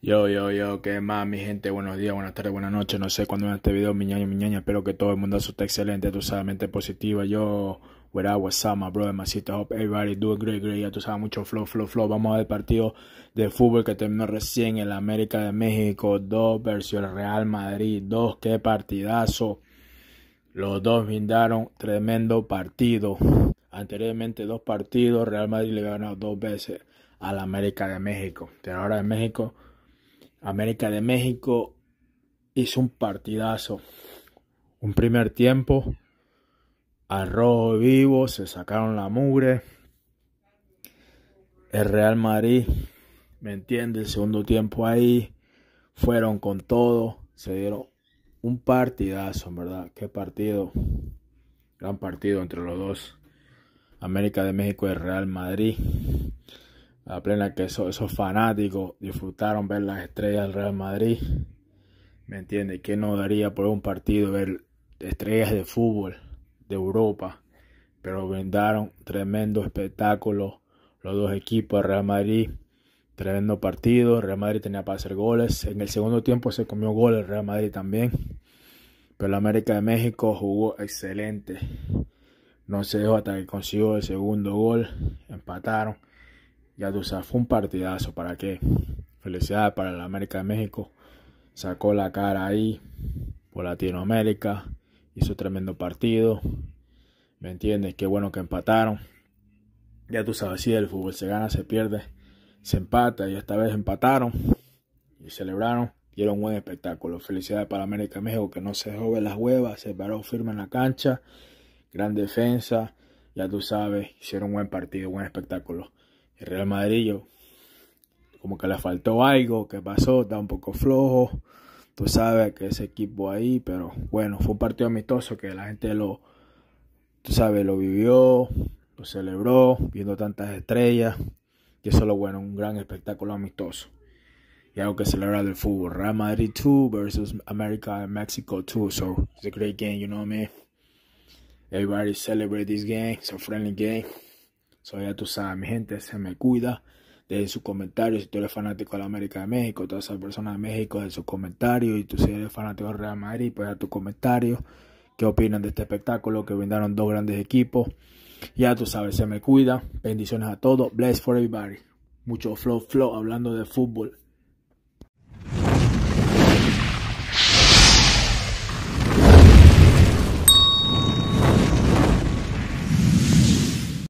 Yo, yo, yo, ¿qué más, mi gente? Buenos días, buenas tardes, buenas noches. No sé cuándo ven este video, mi ñaña, mi ñaña. Espero que todo el mundo esté excelente, tú sabes, mente positiva. Yo, what up, what's up, my brother, my sister. Hope everybody a great, great. Ya tú sabes, mucho flow, flow, flow. Vamos a partido de fútbol que terminó recién en la América de México. dos versus el Real Madrid. dos, qué partidazo. Los dos brindaron tremendo partido. Anteriormente dos partidos, Real Madrid le ganó dos veces a la América de México. Pero ahora en México América de México hizo un partidazo. Un primer tiempo arrojo rojo vivo, se sacaron la mugre. El Real Madrid, ¿me entiendes? El segundo tiempo ahí, fueron con todo, se dieron un partidazo, verdad. Qué partido, gran partido entre los dos. América de México y Real Madrid. La plena que esos, fanáticos disfrutaron ver las estrellas del Real Madrid. ¿Me entiendes? ¿Qué no daría por un partido ver estrellas de fútbol de Europa? Pero brindaron tremendo espectáculo los dos equipos, Real Madrid tremendo partido. Real Madrid tenía para hacer goles. En el segundo tiempo se comió gol el Real Madrid también. Pero la América de México jugó excelente. No se dejó hasta que consiguió el segundo gol. Empataron. Ya tú sabes, fue un partidazo. ¿Para qué? Felicidades para la América de México. Sacó la cara ahí por Latinoamérica. Hizo tremendo partido. ¿Me entiendes? Qué bueno que empataron. Ya tú sabes, si el fútbol se gana, se pierde, se empata. Y esta vez empataron y celebraron. Dieron un buen espectáculo. Felicidades para América de México que no se jove las huevas. Se paró firme en la cancha. Gran defensa. Ya tú sabes, hicieron un buen partido, buen espectáculo. El Real Madrid, como que le faltó algo, que pasó, está un poco flojo. Tú sabes que ese equipo ahí, pero bueno, fue un partido amistoso que la gente lo, tú sabes, lo vivió, lo celebró, viendo tantas estrellas. Y eso es lo bueno, un gran espectáculo amistoso. Y algo que celebra del fútbol. Real Madrid 2 versus América y Mexico 2. So it's a great game, you know what I mean? Everybody celebrate this game. It's a friendly game. So, ya tú sabes, mi gente, se me cuida. Dejen sus comentarios. Si tú eres fanático de América de México, todas esas personas de México, de sus comentarios. Y tú si eres fanático del Real Madrid, pues a tus comentarios. ¿Qué opinan de este espectáculo que brindaron dos grandes equipos? Ya tú sabes, se me cuida. Bendiciones a todos. Bless for everybody. Mucho flow, flow, hablando de fútbol.